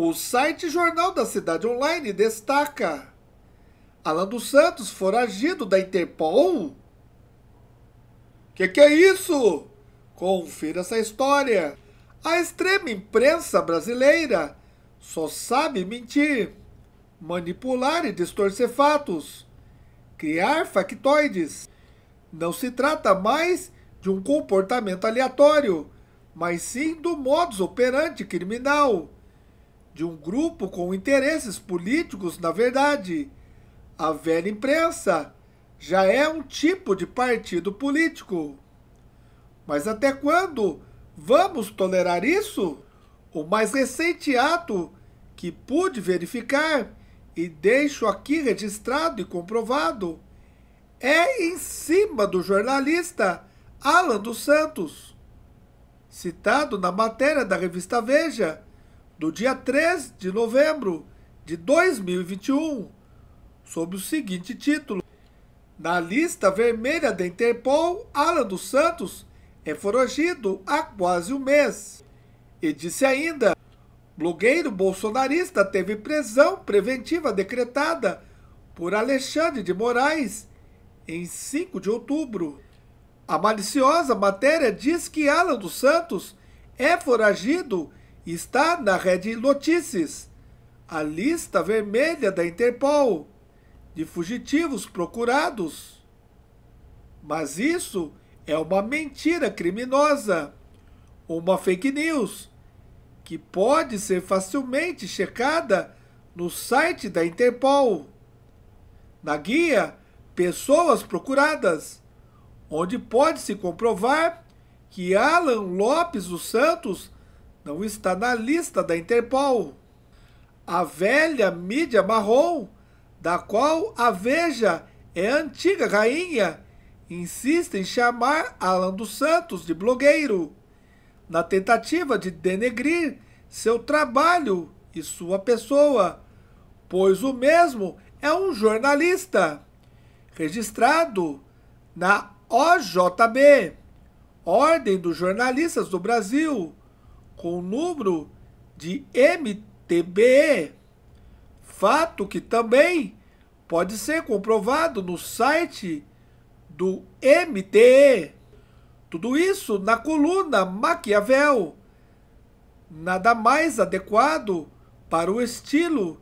O site Jornal da Cidade Online destaca: Alan dos Santos foragido da Interpol? Que que é isso? Confira essa história. A extrema imprensa brasileira só sabe mentir, manipular e distorcer fatos, criar factoides. Não se trata mais de um comportamento aleatório, mas sim do modus operandi criminal de um grupo com interesses políticos, na verdade. A velha imprensa já é um tipo de partido político. Mas até quando vamos tolerar isso? O mais recente ato que pude verificar e deixo aqui registrado e comprovado é em cima do jornalista Alan dos Santos, citado na matéria da revista Veja do dia 3 de novembro de 2021, sob o seguinte título: Na lista vermelha da Interpol, Alan dos Santos é foragido há quase um mês. E disse ainda: blogueiro bolsonarista teve prisão preventiva decretada por Alexandre de Moraes em 5 de outubro. A maliciosa matéria diz que Alan dos Santos é foragido está na Rede Notícias, a lista vermelha da Interpol, de fugitivos procurados. Mas isso é uma mentira criminosa, uma fake news, que pode ser facilmente checada no site da Interpol. Na guia Pessoas Procuradas, onde pode-se comprovar que Alan Lopes dos Santos não está na lista da Interpol. A velha mídia marrom, da qual a Veja é antiga rainha, insiste em chamar Alan dos Santos de blogueiro, na tentativa de denegrir seu trabalho e sua pessoa, pois o mesmo é um jornalista registrado na OJB, Ordem dos Jornalistas do Brasil, com o número de MTBE, fato que também pode ser comprovado no site do MTE. Tudo isso na coluna Maquiavel. Nada mais adequado para o estilo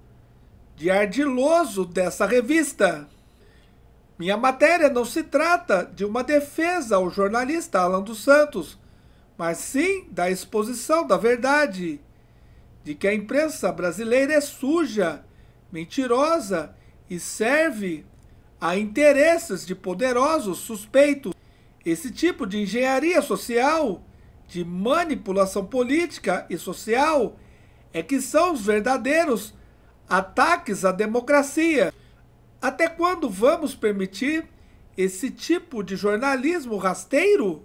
de ardiloso dessa revista. Minha matéria não se trata de uma defesa ao jornalista Alan dos Santos, mas sim da exposição da verdade, de que a imprensa brasileira é suja, mentirosa e serve a interesses de poderosos suspeitos. Esse tipo de engenharia social, de manipulação política e social, é que são os verdadeiros ataques à democracia. Até quando vamos permitir esse tipo de jornalismo rasteiro?